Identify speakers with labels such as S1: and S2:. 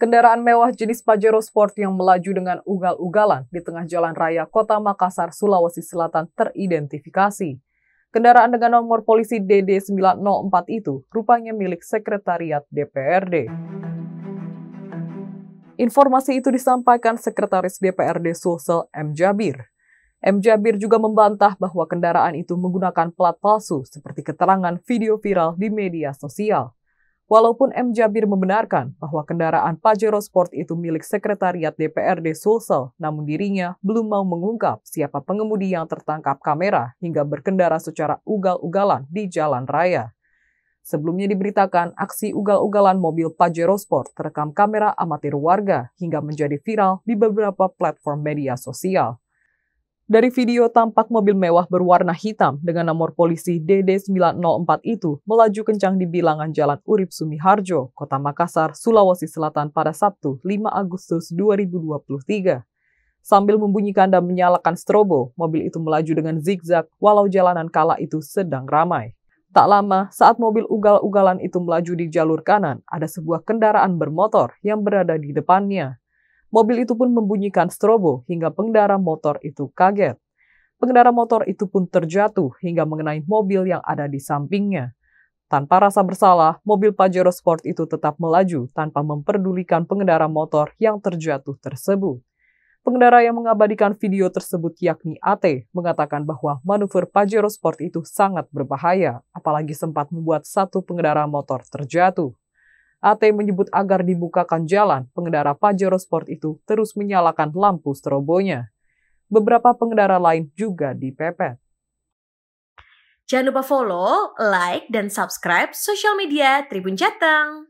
S1: Kendaraan mewah jenis Pajero Sport yang melaju dengan ugal-ugalan di tengah jalan raya kota Makassar, Sulawesi Selatan teridentifikasi. Kendaraan dengan nomor polisi DD904 itu rupanya milik Sekretariat DPRD. Informasi itu disampaikan Sekretaris DPRD Sulsel M. Jabir. M. Jabir juga membantah bahwa kendaraan itu menggunakan plat palsu seperti keterangan video viral di media sosial. Walaupun M. Jabir membenarkan bahwa kendaraan Pajero Sport itu milik Sekretariat DPRD Sulsel, namun dirinya belum mau mengungkap siapa pengemudi yang tertangkap kamera hingga berkendara secara ugal-ugalan di jalan raya. Sebelumnya diberitakan aksi ugal-ugalan mobil Pajero Sport terekam kamera amatir warga hingga menjadi viral di beberapa platform media sosial. Dari video tampak mobil mewah berwarna hitam dengan nomor polisi DD904 itu melaju kencang di bilangan Jalan Urip Sumiharjo, Kota Makassar, Sulawesi Selatan pada Sabtu 5 Agustus 2023. Sambil membunyikan dan menyalakan strobo, mobil itu melaju dengan zigzag walau jalanan kala itu sedang ramai. Tak lama, saat mobil ugal-ugalan itu melaju di jalur kanan, ada sebuah kendaraan bermotor yang berada di depannya. Mobil itu pun membunyikan strobo hingga pengendara motor itu kaget. Pengendara motor itu pun terjatuh hingga mengenai mobil yang ada di sampingnya. Tanpa rasa bersalah, mobil Pajero Sport itu tetap melaju tanpa memperdulikan pengendara motor yang terjatuh tersebut. Pengendara yang mengabadikan video tersebut yakni AT mengatakan bahwa manuver Pajero Sport itu sangat berbahaya, apalagi sempat membuat satu pengendara motor terjatuh. AT menyebut agar dibukakan jalan, pengendara Pajero Sport itu terus menyalakan lampu strobonya. Beberapa pengendara lain juga dipepet. Jangan lupa follow, like, dan subscribe sosial media Tribun Jateng.